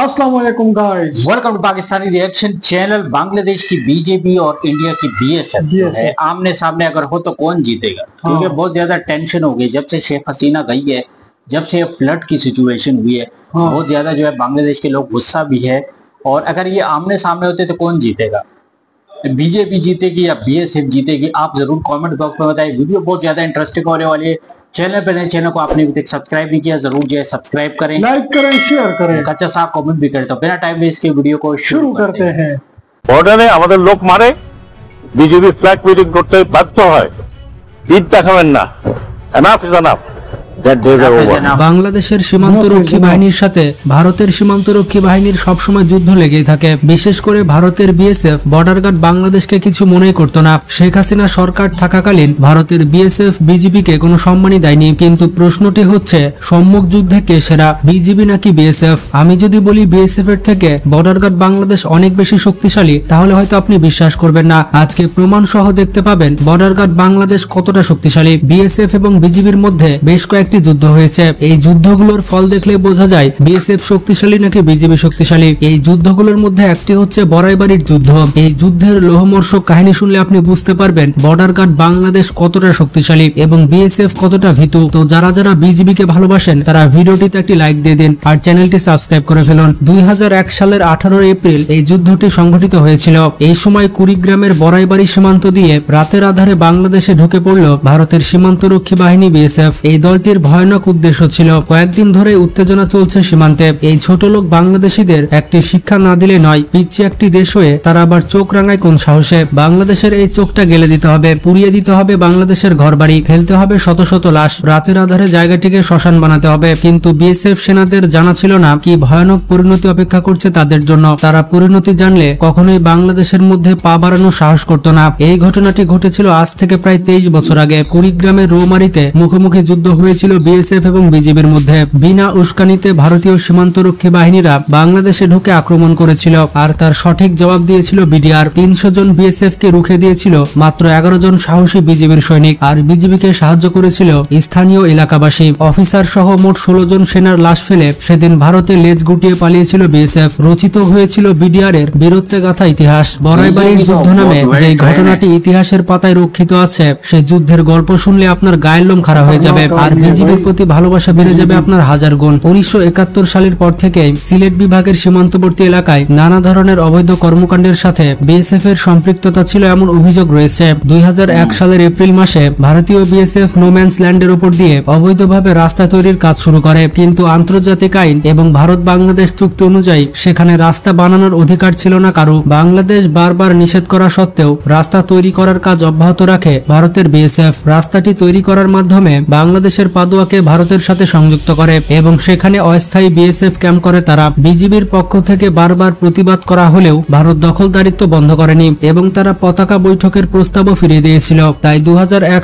علیکم گائز پاکستانی چینل دیش کی بی جے پی اور انڈیا کی بی ایس ایف کون جیتے گا ہاں. کیونکہ بہت زیادہ ٹینشن ہو گئی شیخ حسینہ گئی ہے جب سے فلٹ فلڈ کی سچویشن ہوئی ہے ہاں. بہت زیادہ جو ہے بنگلہ دیش کے لوگ غصہ بھی ہے اور اگر یہ آمنے سامنے ہوتے تو کون جیتے گا بی جے پی جیتے گی یا بی ایس ایف جیتے گی آپ ضرور کامنٹ باکس میں بتائیں ویڈیو بہت زیادہ انٹرسٹنگ ہونے والی ہے چینل پہ نئے چینل کو آپ نے بھی دیکھ سبسکرائب نہیں کیا ضرور جائے سبسکرائب کریں لائک کریں شیئر کریں کچھا سا کومنٹ بھی کریں تو بینہ ٹائم میں اس کے ویڈیو کو شروع کرتے ہیں بورڈر نے آمدر لوگ مارے بی جی بی فلیک میٹنگ کرتے بات تو ہے دید دکھا میں اناف is enough বাংলাদেশের সীমান্তরক্ষী বাহিনীর সাথে ভারতের সীমান্তরক্ষী বাহিনীর সবসময় যুদ্ধ লেগেই থাকে বিশেষ করে ভারতের বিএসএফ বর্ডার গার্ড বাংলাদেশকে কিছু মনেই করত না শেখ হাসিনা সরকার থাকাকালীন ভারতের বিএসএফ বিজিবিকে কোনো সম্মানই দেয়নি কিন্তু প্রশ্নটি হচ্ছে সম্মুখ যুদ্ধে কে সেরা বিজিবি নাকি বিএসএফ আমি যদি বলি বিএসএফ এর থেকে বর্ডার গার্ড বাংলাদেশ অনেক বেশি শক্তিশালী তাহলে হয়তো আপনি বিশ্বাস করবেন না আজকে প্রমাণ সহ দেখতে পাবেন বর্ডার গার্ড বাংলাদেশ কতটা শক্তিশালী বিএসএফ এবং বিজিবির মধ্যে বেশ কয়েক কয়েকটি যুদ্ধ হয়েছে এই যুদ্ধগুলোর ফল দেখলে বোঝা যায় বিএসএফ শক্তিশালী নাকি বিজেপি শক্তিশালী এই যুদ্ধগুলোর মধ্যে একটি হচ্ছে বড়াইবাড়ির যুদ্ধ এই যুদ্ধের লোহমর্ষ কাহিনী শুনলে আপনি বুঝতে পারবেন বর্ডার গার্ড বাংলাদেশ কতটা শক্তিশালী এবং বিএসএফ কতটা ভীতু তো যারা যারা বিজেপি কে ভালোবাসেন তারা ভিডিওটিতে একটি লাইক দিয়ে দিন আর চ্যানেলটি সাবস্ক্রাইব করে ফেলুন দুই সালের আঠারো এপ্রিল এই যুদ্ধটি সংঘটিত হয়েছিল এই সময় কুড়িগ্রামের বড়াইবাড়ি সীমান্ত দিয়ে রাতের আধারে বাংলাদেশে ঢুকে পড়ল ভারতের সীমান্তরক্ষী বাহিনী বিএসএফ এই দলটি নীতির ভয়ানক উদ্দেশ্য ছিল কয়েকদিন ধরে উত্তেজনা চলছে সীমান্তে এই ছোট লোক বাংলাদেশিদের একটি শিক্ষা না দিলে নয় পিচ্ছে একটি দেশ হয়ে তারা আবার চোখ রাঙায় কোন সাহসে বাংলাদেশের এই চোখটা গেলে দিতে হবে পুড়িয়ে দিতে হবে বাংলাদেশের ঘরবাড়ি ফেলতে হবে শত শত লাশ রাতের আধারে জায়গাটিকে শ্মশান বানাতে হবে কিন্তু বিএসএফ সেনাদের জানা ছিল না কি ভয়ানক পরিণতি অপেক্ষা করছে তাদের জন্য তারা পরিণতি জানলে কখনোই বাংলাদেশের মধ্যে পা বাড়ানো সাহস করত না এই ঘটনাটি ঘটেছিল আজ থেকে প্রায় তেইশ বছর আগে কুড়িগ্রামের রৌমারিতে মুখোমুখি যুদ্ধ হয়েছিল হয়েছিল বিএসএফ এবং বিজেপির মধ্যে বিনা উস্কানিতে ভারতীয় সীমান্তরক্ষী বাহিনীরা বাংলাদেশে ঢুকে আক্রমণ করেছিল আর তার সঠিক জবাব দিয়েছিল বিডিআর তিনশো জন বিএসএফ কে রুখে দিয়েছিল মাত্র এগারো জন সাহসী বিজেপির সৈনিক আর বিজিবিকে সাহায্য করেছিল স্থানীয় এলাকাবাসী অফিসার সহ মোট ষোলো জন সেনার লাশ ফেলে সেদিন ভারতে লেজ গুটিয়ে পালিয়েছিল বিএসএফ রচিত হয়েছিল বিডিআর এর বীরত্বে গাথা ইতিহাস বড়াইবাড়ির যুদ্ধ নামে যে ঘটনাটি ইতিহাসের পাতায় রক্ষিত আছে সে যুদ্ধের গল্প শুনলে আপনার গায়ের লোম খারাপ হয়ে যাবে আর আইনজীবীর প্রতি ভালোবাসা বেড়ে যাবে আপনার হাজার গুণ উনিশশো সালের পর থেকে সিলেট বিভাগের সীমান্তবর্তী এলাকায় নানা ধরনের অবৈধ কর্মকাণ্ডের সাথে বিএসএফ এর সম্পৃক্ততা ছিল এমন অভিযোগ রয়েছে দুই সালের এপ্রিল মাসে ভারতীয় বিএসএফ নোম্যান্স ল্যান্ডের উপর দিয়ে অবৈধভাবে রাস্তা তৈরির কাজ শুরু করে কিন্তু আন্তর্জাতিক আইন এবং ভারত বাংলাদেশ চুক্তি অনুযায়ী সেখানে রাস্তা বানানোর অধিকার ছিল না কারো বাংলাদেশ বারবার নিষেধ করা সত্ত্বেও রাস্তা তৈরি করার কাজ অব্যাহত রাখে ভারতের বিএসএফ রাস্তাটি তৈরি করার মাধ্যমে বাংলাদেশের পাদুয়াকে ভারতের সাথে সংযুক্ত করে এবং সেখানে অস্থায়ী বিএসএফ ক্যাম্প করে তারা বিজিবির পক্ষ থেকে বারবার প্রতিবাদ করা হলেও ভারত দখলদারিত্ব বন্ধ করেনি এবং তারা পতাকা বৈঠকের প্রস্তাবও ফিরিয়ে দিয়েছিল তাই দু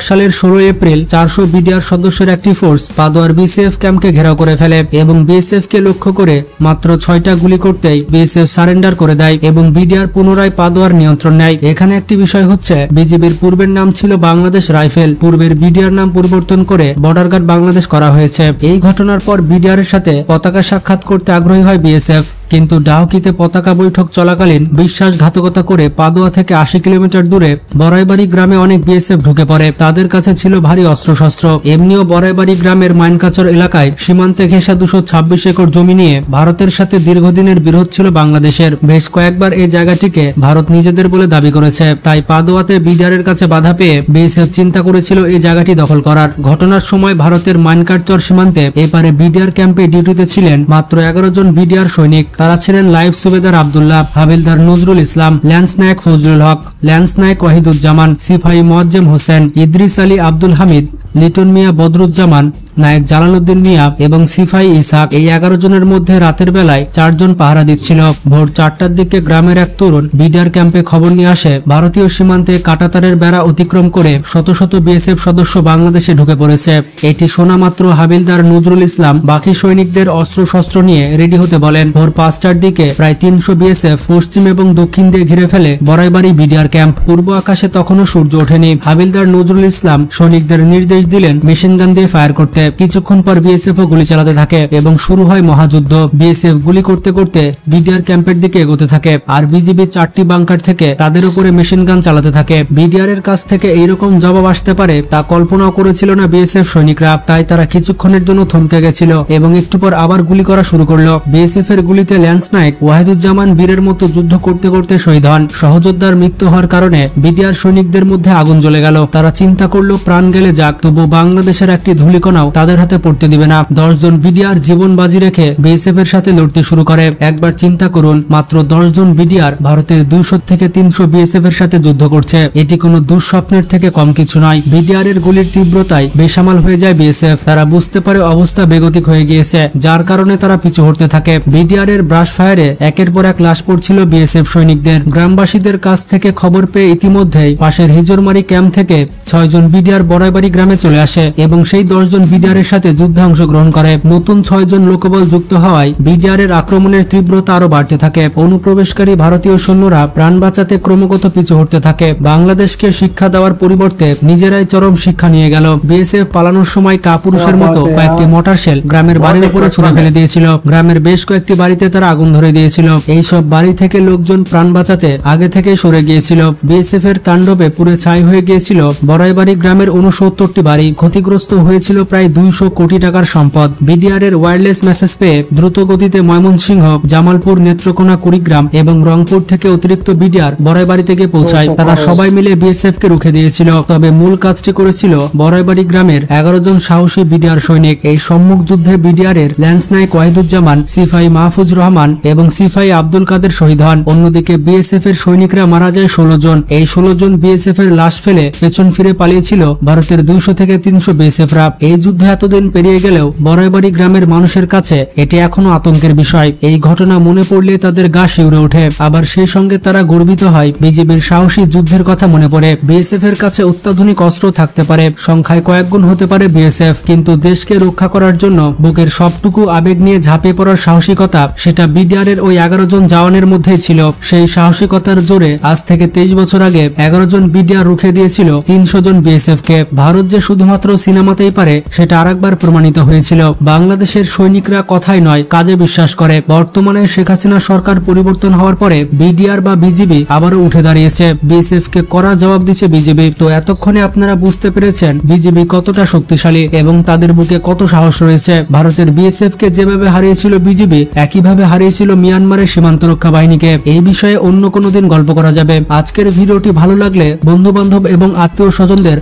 সালের ষোলো এপ্রিল চারশো বিডিআর সদস্যের একটি ফোর্স পাদুয়ার বিসিএফ ক্যাম্পকে ঘেরাও করে ফেলে এবং বিএসএফ কে লক্ষ্য করে মাত্র ছয়টা গুলি করতেই বিএসএফ সারেন্ডার করে দেয় এবং বিডিআর পুনরায় পাদুয়ার নিয়ন্ত্রণ নেয় এখানে একটি বিষয় হচ্ছে বিজিবির পূর্বের নাম ছিল বাংলাদেশ রাইফেল পূর্বের বিডিআর নাম পরিবর্তন করে বর্ডার গার্ড বাংলাদেশ করা হয়েছে এই ঘটনার পর বিডিআরের সাথে পতাকা সাক্ষাৎ করতে আগ্রহী হয় বিএসএফ কিন্তু ডাহকিতে পতাকা বৈঠক চলাকালীন বিশ্বাসঘাতকতা করে পাদুয়া থেকে আশি কিলোমিটার দূরে বরাইবাড়ি গ্রামে অনেক বিএসএফ ঢুকে পড়ে তাদের কাছে ছিল ভারী অস্ত্রশস্ত্র এমনিও বরাইবাড়ি গ্রামের মাইনকাচর এলাকায় সীমান্তে ঘেঁষা দুশো ছাব্বিশ একর জমি নিয়ে ভারতের সাথে দীর্ঘদিনের বিরোধ ছিল বাংলাদেশের বেশ কয়েকবার এই জায়গাটিকে ভারত নিজেদের বলে দাবি করেছে তাই পাদোয়াতে বিডিআরের কাছে বাধা পেয়ে বিএসএফ চিন্তা করেছিল এই জায়গাটি দখল করার ঘটনার সময় ভারতের মাইনকাটচর সীমান্তে এপারে বিডিআর ক্যাম্পে ডিউটিতে ছিলেন মাত্র এগারো জন বিডিআর সৈনিক তারা ছিলেন life subedar Abdullah havildar Nazrul Islam lance naik Fazlul Haque lance naik Wahiduzzaman sepoy Moazzem Hossain Idris Ali Abdul Hamid Liton Mia Badruzzaman naik Jalaluddin Mia এবং সিফাই ইসাক এই এগারো জনের মধ্যে রাতের বেলায় চারজন পাহারা দিচ্ছিল ভোর চারটার দিকে গ্রামের এক তরুণ বিডিআর ক্যাম্পে খবর নিয়ে আসে ভারতীয় সীমান্তে কাটাতারের বেড়া অতিক্রম করে শত শত বিএসএফ সদস্য বাংলাদেশে ঢুকে পড়েছে এটি শোনামাত্র হাবিলদার নজরুল ইসলাম বাকি সৈনিকদের অস্ত্র শস্ত্র নিয়ে রেডি হতে বলেন ভোর পাঁচটার দিকে প্রায় তিনশো বিএসএফ পশ্চিম এবং দক্ষিণ দিয়ে ঘিরে ফেলে বরাইবাড়ি বিডিআর ক্যাম্প পূর্ব আকাশে তখনও সূর্য ওঠেনি হাবিলদার নজরুল ইসলাম সৈনিকদের নির্দেশ নির্দেশ দিলেন মেশিন গান দিয়ে ফায়ার করতে কিছুক্ষণ পর বিএসএফ ও গুলি চালাতে থাকে এবং শুরু হয় মহাযুদ্ধ বিএসএফ গুলি করতে করতে বিডিআর ক্যাম্পের দিকে এগোতে থাকে আর বিজিবি চারটি বাংকার থেকে তাদের উপরে মেশিন গান চালাতে থাকে বিডিআর এর কাছ থেকে এইরকম জবাব আসতে পারে তা কল্পনাও করেছিল না বিএসএফ সৈনিকরা তাই তারা কিছুক্ষণের জন্য থমকে গেছিল এবং একটু পর আবার গুলি করা শুরু করলো বিএসএফ এর গুলিতে ল্যান্স নাইক ওয়াহিদুজ্জামান বীরের মতো যুদ্ধ করতে করতে শহীদ হন সহযোদ্ধার মৃত্যু হওয়ার কারণে বিডিআর সৈনিকদের মধ্যে আগুন জ্বলে গেল তারা চিন্তা করলো প্রাণ গেলে যাক তবু বাংলাদেশের একটি ধুলিকণাও তাদের হাতে পড়তে দিবে না দশজন বিডিআর জীবন বাজি রেখে বিএসএফ এর সাথে লড়তে শুরু করে একবার চিন্তা করুন মাত্র দশজন বিডিআর ভারতের দুইশো থেকে তিনশো বিএসএফ এর সাথে যুদ্ধ করছে এটি কোনো দুঃস্বপ্নের থেকে কম কিছু নয় বিডিআর এর গুলির তীব্রতায় বেসামাল হয়ে যায় বিএসএফ তারা বুঝতে পারে অবস্থা বেগতিক হয়ে গিয়েছে যার কারণে তারা পিছু হতে থাকে বিডিআর এর ব্রাশ ফায়ারে একের পর এক লাশ পড়ছিল বিএসএফ সৈনিকদের গ্রামবাসীদের কাছ থেকে খবর পেয়ে ইতিমধ্যেই পাশের হিজোরমারি ক্যাম্প থেকে ছয়জন বিডিআর বড়াইবাড়ি গ্রামে চলে আসে এবং সেই দশজন বিডিআরের সাথে যুদ্ধে অংশগ্রহণ করে নতুন ছয়জন লোকবল যুক্ত হওয়ায় বিডিআরের আক্রমণের তীব্রতা আরো বাড়তে থাকে অনুপ্রবেশকারী ভারতীয় সৈন্যরা প্রাণ বাঁচাতে ক্রমাগত পিছু হটতে থাকে বাংলাদেশকে শিক্ষা দেওয়ার পরিবর্তে নিজেরাই চরম শিক্ষা নিয়ে গেল বিএসএফ পালানোর সময় কাপুরুষের মতো কয়েকটি মোটর শেল গ্রামের বাড়ির উপরে ছুড়ে ফেলে দিয়েছিল গ্রামের বেশ কয়েকটি বাড়িতে তারা আগুন ধরে দিয়েছিল এই সব বাড়ি থেকে লোকজন প্রাণ বাঁচাতে আগে থেকে সরে গিয়েছিল বিএসএফ এর তাণ্ডবে পুরে ছাই হয়ে গিয়েছিল বড়াইবাড়ি গ্রামের উনসত্তরটি বাড়ি ক্ষতিগ্রস্ত হয়েছিল প্রায় দুইশো কোটি টাকার সম্পদ বিডিআরের ওয়্যারলেস মেসেজ পেয়ে দ্রুত গতিতে ময়মনসিংহ জামালপুর নেত্রকোনা কুড়িগ্রাম এবং রংপুর থেকে অতিরিক্ত বিডিআর বড়াইবাড়ি থেকে পৌঁছায় তারা সবাই মিলে বিএসএফ কে রুখে দিয়েছিল তবে মূল কাজটি করেছিল বড়াইবাড়ি গ্রামের এগারো জন সাহসী বিডিআর সৈনিক এই সম্মুখ যুদ্ধে বিডিআর এর নায়ক ওয়াহিদুজ্জামান সিফাই মাহফুজ রহমান এবং সিফাই আব্দুল কাদের শহীদ হন অন্যদিকে বিএসএফ এর সৈনিকরা মারা যায় ষোলো জন এই ষোলো জন বিএসএফ এর লাশ ফেলে পেছন ফিরে পালিয়েছিল ভারতের দুইশো থেকে তিনশো বিএসএফরা এই যুদ্ধে এতদিন পেরিয়ে গেলেও বড়াইবাড়ি গ্রামের মানুষের কাছে এটি এখনো আতঙ্কের বিষয় এই ঘটনা মনে পড়লে তাদের গা শিউরে ওঠে আবার সেই সঙ্গে তারা গর্বিত হয় বিজেপির সাহসী যুদ্ধের কথা মনে পড়ে বিএসএফ এর কাছে অত্যাধুনিক অস্ত্র থাকতে পারে সংখ্যায় কয়েকগুণ হতে পারে বিএসএফ কিন্তু দেশকে রক্ষা করার জন্য বুকের সবটুকু আবেগ নিয়ে ঝাঁপিয়ে পড়ার সাহসিকতা সেটা বিডিআরের ওই এগারো জন জওয়ানের মধ্যেই ছিল সেই সাহসিকতার জোরে আজ থেকে তেইশ বছর আগে এগারো জন বিডিআর রুখে দিয়েছিল তিনশো জন বিএসএফ কে ভারত যে শুধুমাত্র সিনেমাতেই পারে সেটা আরেকবার প্রমাণিত হয়েছিল বাংলাদেশের সৈনিকরা কথাই নয় কাজে বিশ্বাস করে বর্তমানে শেখ হাসিনা সরকার পরিবর্তন হওয়ার পরে বিডিআর বা বিজিবি আবারও উঠে দাঁড়িয়েছে বিএসএফকে করা জবাব দিচ্ছে বিজেপি তো এতক্ষণে আপনারা বুঝতে পেরেছেন বিজেপি কতটা শক্তিশালী এবং তাদের বুকে কত সাহস রয়েছে ভারতের বিএসএফকে যেভাবে হারিয়েছিল বিজেপি একইভাবে হারিয়েছিল মিয়ানমারের সীমান্ত রক্ষা বাহিনীকে এই বিষয়ে অন্য কোনো দিন গল্প করা যাবে আজকের ভিডিওটি ভালো লাগলে বন্ধু বান্ধব এবং আত্মীয় স্বজনদের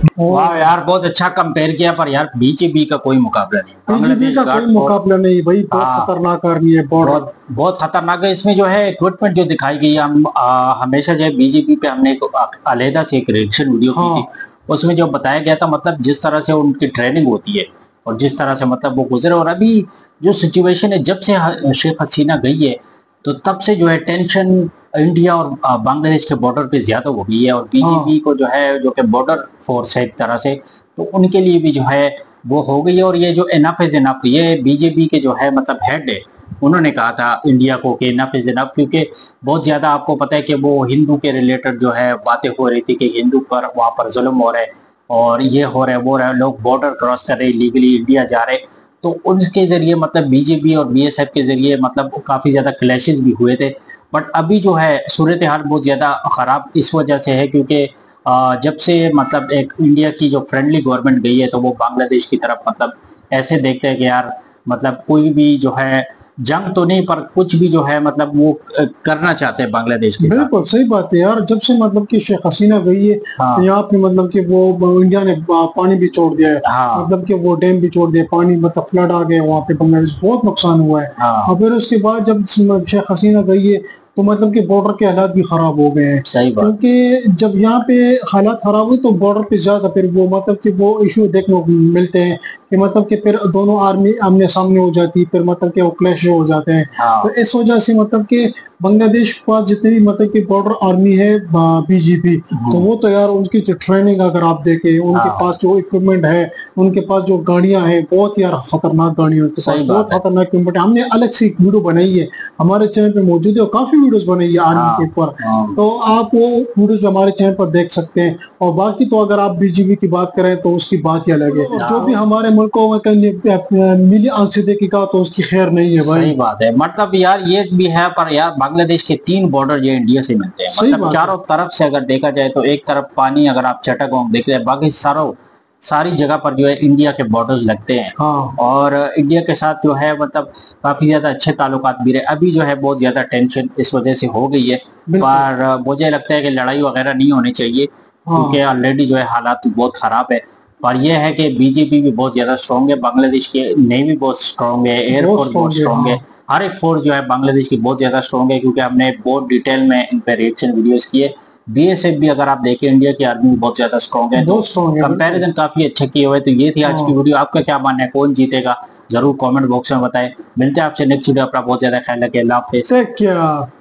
اچھا کمپیئر کیا پر یار بی جے پی کا کوئی مقابلہ نہیں بی کا کوئی مقابلہ نہیں ہاں۔ بہت خطرناک آرمی ہے ہے ہے بہت خطرناک اس میں جو جو دکھائی گئی ہم ہمیشہ ہے بی جے پی پہ ہم نے سے ایک ویڈیو کی تھی ہاں۔ اس میں جو بتایا گیا تھا مطلب جس طرح سے ان کی ٹریننگ ہوتی ہے اور جس طرح سے مطلب وہ گزرے اور ابھی جو سچویشن ہے جب سے شیخ حسینہ گئی ہے تو تب سے جو ہے ٹینشن انڈیا اور بنگلہ دیش کے بارڈر پہ زیادہ ہو گئی ہے اور ہاں۔ بی جے پی کو جو ہے جو کہ بارڈر فورس ہے ایک طرح سے تو ان کے لیے بھی جو ہے وہ ہو گئی اور یہ جو از انف یہ بی جے پی کے جو ہے مطلب ہیڈ ہے انہوں نے کہا تھا انڈیا کو کہ از انف کیونکہ بہت زیادہ آپ کو پتہ ہے کہ وہ ہندو کے ریلیٹڈ جو ہے باتیں ہو رہی تھی کہ ہندو پر وہاں پر ظلم ہو رہے اور یہ ہو رہا ہے وہ رہے لوگ بارڈر کراس کر رہے لیگلی انڈیا جا رہے تو ان کے ذریعے مطلب بی جے پی اور بی ایس ایف کے ذریعے مطلب کافی زیادہ کلیشز بھی ہوئے تھے بٹ ابھی جو ہے صورتحال بہت زیادہ خراب اس وجہ سے ہے کیونکہ جب سے مطلب ایک انڈیا کی جو فرینڈلی گورنمنٹ گئی ہے تو وہ بنگلہ دیش کی طرف مطلب ایسے دیکھتے ہیں کہ یار مطلب کوئی بھی جو ہے جنگ تو نہیں پر کچھ بھی جو ہے مطلب وہ کرنا چاہتے ہیں بنگلہ دیش کے بالکل صحیح بات ہے یار جب سے مطلب کہ شیخ حسینہ گئی ہے ہاں۔ یہاں پہ مطلب کہ وہ انڈیا نے پانی بھی چھوڑ دیا ہے ہاں۔ مطلب کہ وہ ڈیم بھی چھوڑ دیا پانی مطلب فلڈ آ گیا وہاں پہ بنگلہ دیش بہت نقصان ہوا ہے ہاں۔ اور پھر اس کے بعد جب شیخ حسینہ گئی ہے تو مطلب کہ بارڈر کے حالات بھی خراب ہو گئے ہیں کیونکہ جب یہاں پہ حالات خراب ہوئے تو بارڈر پہ زیادہ پھر وہ مطلب کہ وہ ایشو دیکھنے کو ملتے ہیں کہ مطلب کہ پھر دونوں آرمی آمنے سامنے ہو جاتی پھر مطلب کہ وہ کلیش ہو جاتے ہیں ہاں۔ تو اس وجہ سے مطلب کہ بنگلہ دیش کے پاس جتنی بھی مطلب کہ بارڈر آرمی ہے بی جی پی تو ہاں۔ وہ تو یار ان کی جو ٹریننگ اگر آپ دیکھیں ان کے ہاں۔ پاس جو اکوپمنٹ ہے ان کے پاس جو گاڑیاں ہیں بہت یار خطرناک گاڑیاں بہت خطرناک اکوپمنٹ ہے ہم نے الگ سے ایک ویڈیو بنائی ہے ہمارے چینل پہ موجود ہے اور کافی ویڈیوز بنائی ہے آرمی ہاں۔ کے اوپر تو آپ وہ ویڈیوز ہمارے چینل پر دیکھ سکتے ہیں اور باقی تو اگر آپ بی جی پی کی بات کریں تو اس کی بات ہی الگ ہے جو بھی ہمارے ملکوں میں کہیں ملی آنکھ سے دیکھے گا تو اس کی خیر نہیں ہے بھائی بات ہے مطلب یار یہ بھی ہے پر یار بنگلہ دیش کے تین بارڈر یہ انڈیا سے ملتے ہیں مطلب چاروں طرف سے اگر دیکھا جائے تو ایک طرف پانی اگر آپ ہیں باقی ساروں ساری جگہ پر جو ہے انڈیا کے لگتے ہیں ہاں۔ اور انڈیا کے ساتھ جو ہے مطلب کافی زیادہ اچھے تعلقات بھی رہے ابھی جو ہے بہت زیادہ ٹینشن اس وجہ سے ہو گئی ہے پر مجھے لگتا ہے کہ لڑائی وغیرہ نہیں ہونی چاہیے ہاں۔ کیونکہ آلریڈی جو ہے حالات بہت خراب ہے اور یہ ہے کہ بی جے پی بھی بہت زیادہ اسٹرانگ ہے بنگلہ دیش کے نیوی بہت اسٹرانگ ہے ایئر فورس بہت اسٹرانگ ہے ہاں۔ ہر ایک فور جو ہے بنگلہ دیش کی بہت زیادہ اسٹرانگ ہے کیونکہ ہم نے بہت ڈیٹیل میں ان ویڈیوز کیے بی ایس ایف بھی اگر آپ دیکھیں انڈیا کی آرمی بہت زیادہ اسٹرانگ ہے تو یہ تھی آج کی ویڈیو ہاں۔ آپ کا کیا ماننا ہے کون جیتے گا ضرور کامنٹ باکس میں بتائیں ملتے آپ سے ویڈیو اپنا بہت زیادہ خیال رکھے اللہ حافظ